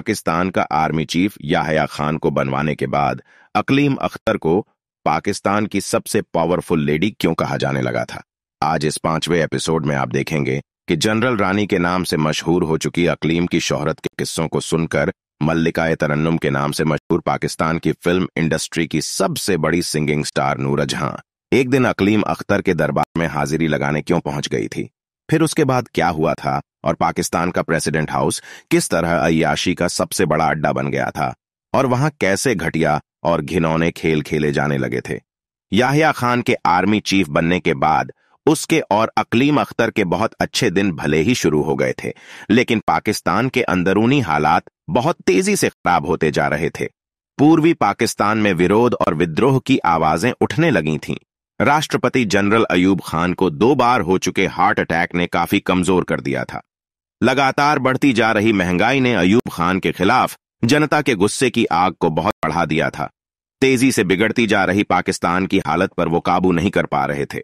पाकिस्तान का army chief Yahya Khan को बनवाने के बाद अकलीम अख्तर को पाकिस्तान की सबसे पावरफुल लेडी क्यों कहा जाने लगा था आज इस पांचवें एपिसोड में आप देखेंगे कि जनरल रानी के नाम से मशहूर हो चुकी अकलीम की शोहरत के किस्सों को सुनकर मल्लिकाए तरन्नुम के नाम से मशहूर पाकिस्तान की फिल्म इंडस्ट्री की सबसे बड़ी सिंगिंग स्टार नूरा जहां एक दिन अकलीम अख्तर के दरबार में हाजिरी लगाने क्यों पहुंच गई थी फिर उसके बाद क्या हुआ था और पाकिस्तान का प्रेसिडेंट हाउस किस तरह अयाशी का सबसे बड़ा अड्डा बन गया था और वहां कैसे घटिया और घिनौने खेल खेले जाने लगे थे याहिया खान के आर्मी चीफ बनने के बाद उसके और अकलीम अख्तर के बहुत अच्छे दिन भले ही शुरू हो गए थे लेकिन पाकिस्तान के अंदरूनी हालात बहुत तेजी से खराब होते जा रहे थे पूर्वी पाकिस्तान में विरोध और विद्रोह की आवाजें उठने लगी थीं। राष्ट्रपति जनरल अयूब खान को दो बार हो चुके हार्ट अटैक ने काफी कमजोर कर दिया था लगातार बढ़ती जा रही महंगाई ने अयूब खान के खिलाफ जनता के गुस्से की आग को बहुत बढ़ा दिया था तेजी से बिगड़ती जा रही पाकिस्तान की हालत पर वो काबू नहीं कर पा रहे थे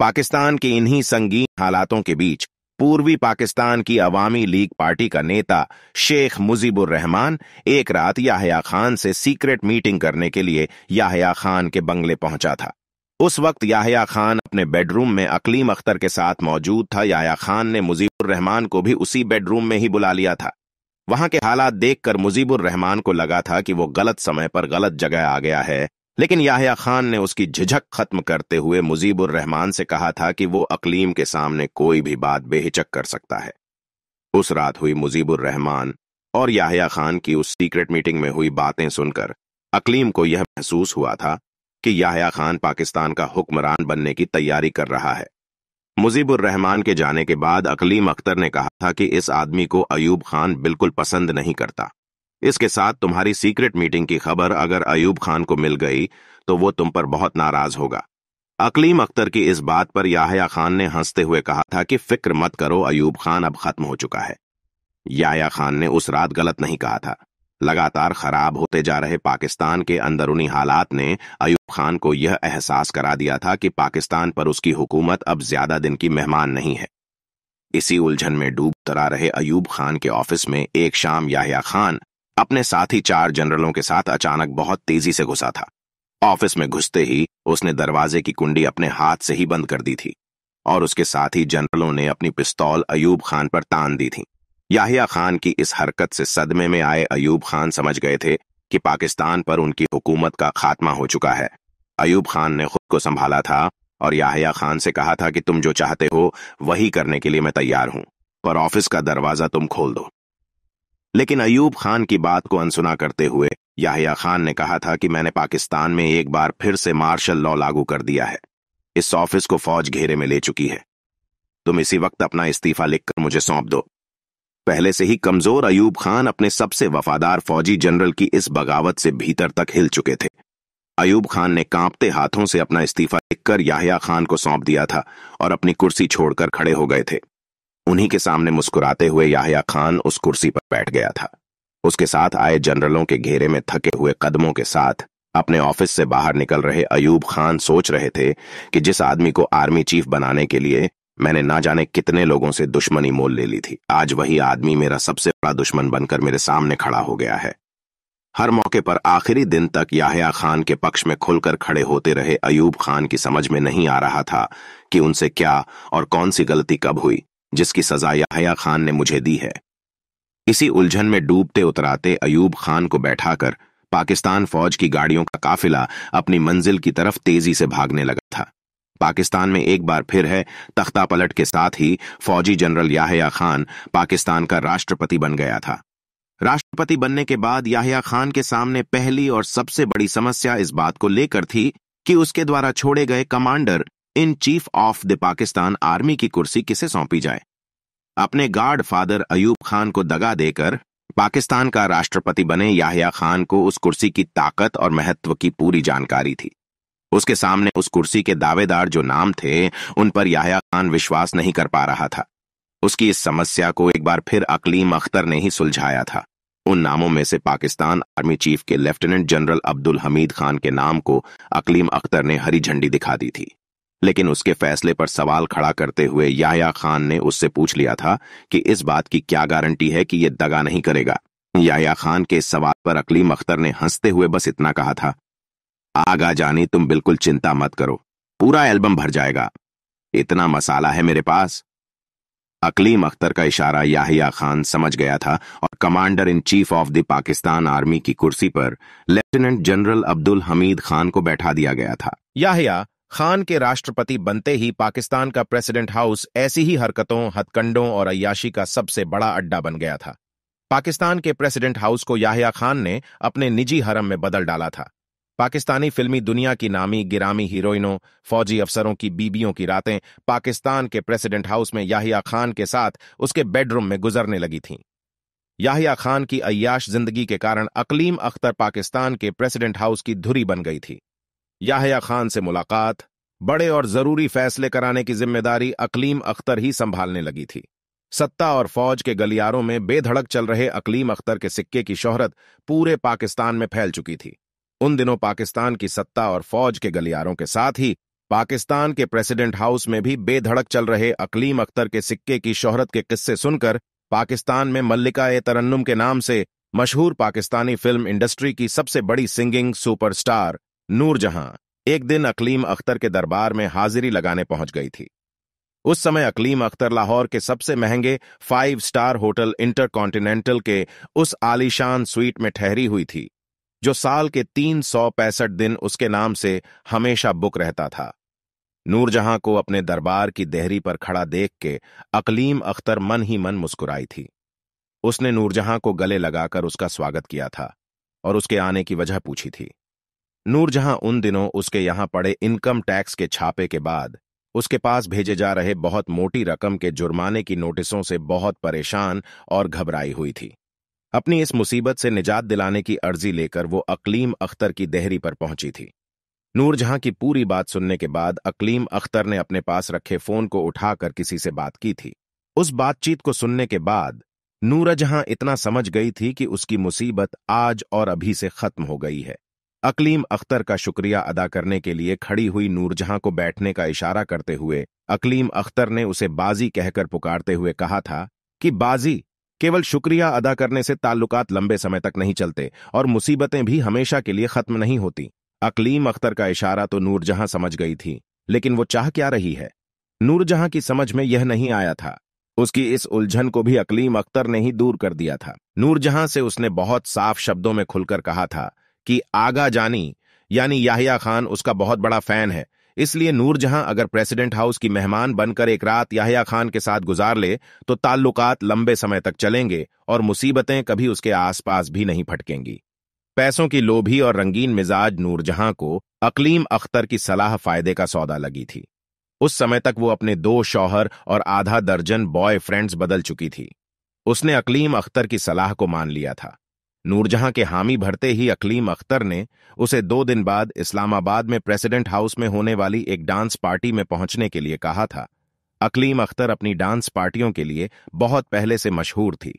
पाकिस्तान के इन्हीं संगीन हालातों के बीच पूर्वी पाकिस्तान की अवामी लीग पार्टी का नेता शेख मुजीबुर रहमान एक रात याहया खान से सीक्रेट मीटिंग करने के लिए याहया खान के बंगले पहुंचा था उस वक्त याहिया खान अपने बेडरूम में अकलीम अख्तर के साथ मौजूद था याया खान ने मुजीबुर रहमान को भी उसी बेडरूम में ही बुला लिया था वहां के हालात देखकर मुजीबुर रहमान को लगा था कि वो गलत समय पर गलत जगह आ गया है लेकिन याहिया खान ने उसकी झिझक खत्म करते हुए मुजीबुर रहमान से कहा था कि वो अकलीम के सामने कोई भी बात बेहिचक कर सकता है उस रात हुई मुजीबुर रहमान और याहिया खान की उस सीक्रेट मीटिंग में हुई बातें सुनकर अकलीम को यह महसूस हुआ था कि याहया खान पाकिस्तान का हुक्मरान बनने की तैयारी कर रहा है मुजीबुर रहमान के जाने के बाद अकलीम अख्तर ने कहा था कि इस आदमी को अयूब खान बिल्कुल पसंद नहीं करता इसके साथ तुम्हारी सीक्रेट मीटिंग की खबर अगर अयूब खान को मिल गई तो वो तुम पर बहुत नाराज होगा अकलीम अख्तर की इस बात पर याहया खान ने हंसते हुए कहा था कि फिक्र मत करो अयूब खान अब खत्म हो चुका है याया खान ने उस रात गलत नहीं कहा था लगातार खराब होते जा रहे पाकिस्तान के अंदरूनी हालात ने अयूब खान को यह एहसास करा दिया था कि पाकिस्तान पर उसकी हुकूमत अब ज्यादा दिन की मेहमान नहीं है इसी उलझन में डूब तरा रहे अयूब खान के ऑफिस में एक शाम याहिया खान अपने साथी चार जनरलों के साथ अचानक बहुत तेजी से घुसा था ऑफिस में घुसते ही उसने दरवाजे की कुंडी अपने हाथ से ही बंद कर दी थी और उसके साथी जनरलों ने अपनी पिस्तौल अयूब खान पर तान दी थी याहिया खान की इस हरकत से सदमे में आए अयूब खान समझ गए थे कि पाकिस्तान पर उनकी हुकूमत का खात्मा हो चुका है अयूब खान ने खुद को संभाला था और याहिया खान से कहा था कि तुम जो चाहते हो वही करने के लिए मैं तैयार हूं पर ऑफिस का दरवाजा तुम खोल दो लेकिन अयूब खान की बात को अनसुना करते हुए याहिया खान ने कहा था कि मैंने पाकिस्तान में एक बार फिर से मार्शल लॉ लागू कर दिया है इस ऑफिस को फौज घेरे में ले चुकी है तुम इसी वक्त अपना इस्तीफा लिखकर मुझे सौंप दो पहले से ही कमजोर अयूब खान अपने सबसे वफादार फौजी जनरल की इस बगावत से भीतर तक हिल चुके थे अयूब खान ने कांपते हाथों से अपना इस्तीफा लिखकर याहिया खान को सौंप दिया था और अपनी कुर्सी छोड़कर खड़े हो गए थे उन्हीं के सामने मुस्कुराते हुए याहिया खान उस कुर्सी पर बैठ गया था उसके साथ आए जनरलों के घेरे में थके हुए कदमों के साथ अपने ऑफिस से बाहर निकल रहे अयूब खान सोच रहे थे कि जिस आदमी को आर्मी चीफ बनाने के लिए मैंने ना जाने कितने लोगों से दुश्मनी मोल ले ली थी आज वही आदमी मेरा सबसे बड़ा दुश्मन बनकर मेरे सामने खड़ा हो गया है हर मौके पर आखिरी दिन तक याहया खान के पक्ष में खुलकर खड़े होते रहे अयूब खान की समझ में नहीं आ रहा था कि उनसे क्या और कौन सी गलती कब हुई जिसकी सजा याहया खान ने मुझे दी है इसी उलझन में डूबते उतराते अयूब खान को बैठाकर पाकिस्तान फौज की गाड़ियों का काफिला अपनी मंजिल की तरफ तेजी से भागने लगा था पाकिस्तान में एक बार फिर है तख्ता पलट के साथ ही फौजी जनरल याहिया खान पाकिस्तान का राष्ट्रपति बन गया था राष्ट्रपति बनने के बाद याहिया खान के सामने पहली और सबसे बड़ी समस्या इस बात को लेकर थी कि उसके द्वारा छोड़े गए commander in chief of the Pakistan army की कुर्सी किसे सौंपी जाए अपने गार्ड फादर अयूब खान को दगा देकर पाकिस्तान का राष्ट्रपति बने याहिया खान को उस कुर्सी की ताकत और महत्व की पूरी जानकारी थी उसके सामने उस कुर्सी के दावेदार जो नाम थे उन पर याहया खान विश्वास नहीं कर पा रहा था उसकी इस समस्या को एक बार फिर अकलीम अख्तर ने ही सुलझाया था उन नामों में से पाकिस्तान आर्मी चीफ के लेफ्टिनेंट जनरल अब्दुल हमीद खान के नाम को अकलीम अख्तर ने हरी झंडी दिखा दी थी लेकिन उसके फैसले पर सवाल खड़ा करते हुए याहया खान ने उससे पूछ लिया था कि इस बात की क्या गारंटी है कि यह दगा नहीं करेगा याहया खान के इस सवाल पर अकलीम अख्तर ने हंसते हुए बस इतना कहा था आगा जानी तुम बिल्कुल चिंता मत करो पूरा एल्बम भर जाएगा इतना मसाला है मेरे पास अकलीम अख्तर का इशारा याहिया खान समझ गया था और commander in chief of the Pakistan army की कुर्सी पर लेफ्टिनेंट जनरल अब्दुल हमीद खान को बैठा दिया गया था याहिया खान के राष्ट्रपति बनते ही पाकिस्तान का प्रेसिडेंट हाउस ऐसी ही हरकतों हथकंडों और अयाशी का सबसे बड़ा अड्डा बन गया था पाकिस्तान के प्रेसिडेंट हाउस को याहिया खान ने अपने निजी हरम में बदल डाला था पाकिस्तानी फिल्मी दुनिया की नामी गिरामी हीरोइनों फौजी अफसरों की बीबियों की रातें पाकिस्तान के प्रेसिडेंट हाउस में याहिया खान के साथ उसके बेडरूम में गुजरने लगी थीं याहिया खान की अय्याश जिंदगी के कारण अकलीम अख्तर पाकिस्तान के प्रेसिडेंट हाउस की धुरी बन गई थी याहिया खान से मुलाकात बड़े और जरूरी फैसले कराने की जिम्मेदारी अकलीम अख्तर ही संभालने लगी थी सत्ता और फौज के गलियारों में बेधड़क चल रहे अकलीम अख्तर के सिक्के की शोहरत पूरे पाकिस्तान में फैल चुकी थी उन दिनों पाकिस्तान की सत्ता और फौज के गलियारों के साथ ही पाकिस्तान के प्रेसिडेंट हाउस में भी बेधड़क चल रहे अकलीम अख्तर के सिक्के की शोहरत के किस्से सुनकर पाकिस्तान में मल्लिका ए तरन्नुम के नाम से मशहूर पाकिस्तानी फिल्म इंडस्ट्री की सबसे बड़ी सिंगिंग सुपरस्टार नूरजहां एक दिन अकलीम अख्तर के दरबार में हाजिरी लगाने पहुंच गई थी उस समय अकलीम अख्तर लाहौर के सबसे महंगे फाइव स्टार होटल इंटरकॉन्टिनेंटल के उस आलिशान स्वीट में ठहरी हुई थी जो साल के तीन सौ पैंसठ दिन उसके नाम से हमेशा बुक रहता था नूरजहां को अपने दरबार की देहरी पर खड़ा देख के अकलीम अख्तर मन ही मन मुस्कुराई थी उसने नूरजहां को गले लगाकर उसका स्वागत किया था और उसके आने की वजह पूछी थी नूरजहां उन दिनों उसके यहां पड़े इनकम टैक्स के छापे के बाद उसके पास भेजे जा रहे बहुत मोटी रकम के जुर्माने की नोटिसों से बहुत परेशान और घबराई हुई थी अपनी इस मुसीबत से निजात दिलाने की अर्जी लेकर वो अकलीम अख्तर की देहरी पर पहुंची थी नूरजहां की पूरी बात सुनने के बाद अकलीम अख्तर ने अपने पास रखे फोन को उठाकर किसी से बात की थी उस बातचीत को सुनने के बाद नूरजहां इतना समझ गई थी कि उसकी मुसीबत आज और अभी से खत्म हो गई है अकलीम अख्तर का शुक्रिया अदा करने के लिए खड़ी हुई नूरजहां को बैठने का इशारा करते हुए अकलीम अख्तर ने उसे बाजी कहकर पुकारते हुए कहा था कि बाजी केवल शुक्रिया अदा करने से ताल्लुकात लंबे समय तक नहीं चलते और मुसीबतें भी हमेशा के लिए खत्म नहीं होती अकलीम अख्तर का इशारा तो नूरजहां समझ गई थी लेकिन वो चाह क्या रही है नूरजहां की समझ में यह नहीं आया था उसकी इस उलझन को भी अकलीम अख्तर ने ही दूर कर दिया था नूरजहां से उसने बहुत साफ शब्दों में खुलकर कहा था कि आगा जानी यानी याहिया खान उसका बहुत बड़ा फैन है इसलिए नूरजहां अगर प्रेसिडेंट हाउस की मेहमान बनकर एक रात याहिया खान के साथ गुजार ले तो ताल्लुकात लंबे समय तक चलेंगे और मुसीबतें कभी उसके आसपास भी नहीं फटकेंगी पैसों की लोभी और रंगीन मिजाज नूरजहां को अकलीम अख्तर की सलाह फायदे का सौदा लगी थी उस समय तक वो अपने दो शौहर और आधा दर्जन बॉय बदल चुकी थी उसने अकलीम अख्तर की सलाह को मान लिया था नूरजहां के हामी भरते ही अकलीम अख्तर ने उसे दो दिन बाद इस्लामाबाद में प्रेसिडेंट हाउस में होने वाली एक डांस पार्टी में पहुंचने के लिए कहा था अकलीम अख्तर अपनी डांस पार्टियों के लिए बहुत पहले से मशहूर थी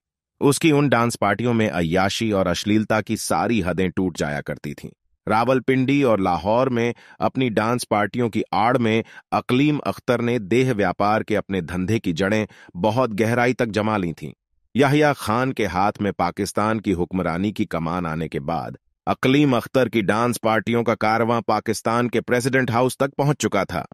उसकी उन डांस पार्टियों में अयाशी और अश्लीलता की सारी हदें टूट जाया करती थीं रावलपिंडी और लाहौर में अपनी डांस पार्टियों की आड़ में अकलीम अख्तर ने देह व्यापार के अपने धंधे की जड़ें बहुत गहराई तक जमा ली थीं याहिया खान के हाथ में पाकिस्तान की हुक्मरानी की कमान आने के बाद अकलीम अख्तर की डांस पार्टियों का कारवां पाकिस्तान के प्रेसिडेंट हाउस तक पहुंच चुका था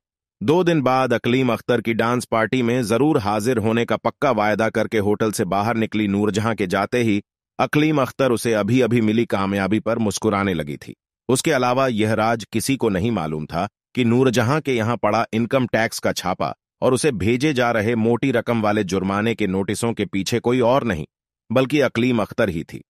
दो दिन बाद अकलीम अख्तर की डांस पार्टी में जरूर हाजिर होने का पक्का वायदा करके होटल से बाहर निकली नूरजहां के जाते ही अकलीम अख्तर उसे अभी अभी मिली कामयाबी पर मुस्कुराने लगी थी उसके अलावा यह राज किसी को नहीं मालूम था कि नूरजहां के यहां पड़ा इनकम टैक्स का छापा और उसे भेजे जा रहे मोटी रकम वाले जुर्माने के नोटिसों के पीछे कोई और नहीं बल्कि अकलीम अख्तर ही थी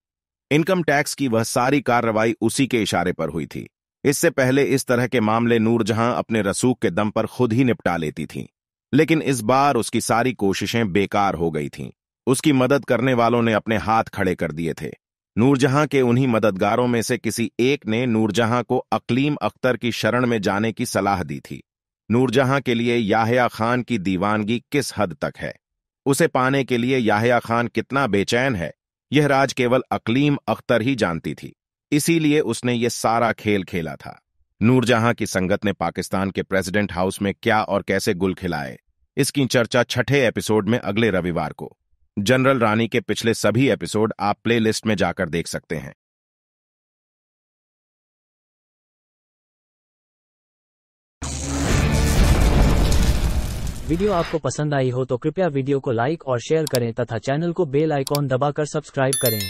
इनकम टैक्स की वह सारी कार्रवाई उसी के इशारे पर हुई थी इससे पहले इस तरह के मामले नूरजहां अपने रसूख के दम पर खुद ही निपटा लेती थीं लेकिन इस बार उसकी सारी कोशिशें बेकार हो गई थीं उसकी मदद करने वालों ने अपने हाथ खड़े कर दिए थे नूरजहां के उन्हीं मददगारों में से किसी एक ने नूरजहां को अकलीम अख्तर की शरण में जाने की सलाह दी थी नूरजहां के लिए याहया खान की दीवानगी किस हद तक है उसे पाने के लिए याहया खान कितना बेचैन है यह राज केवल अकलीम अख्तर ही जानती थी इसीलिए उसने ये सारा खेल खेला था नूरजहां की संगत ने पाकिस्तान के प्रेसिडेंट हाउस में क्या और कैसे गुल खिलाए इसकी चर्चा छठे एपिसोड में अगले रविवार को जनरल रानी के पिछले सभी एपिसोड आप प्लेलिस्ट में जाकर देख सकते हैं वीडियो आपको पसंद आई हो तो कृपया वीडियो को लाइक और शेयर करें तथा चैनल को बेल आइकॉन दबाकर सब्सक्राइब करें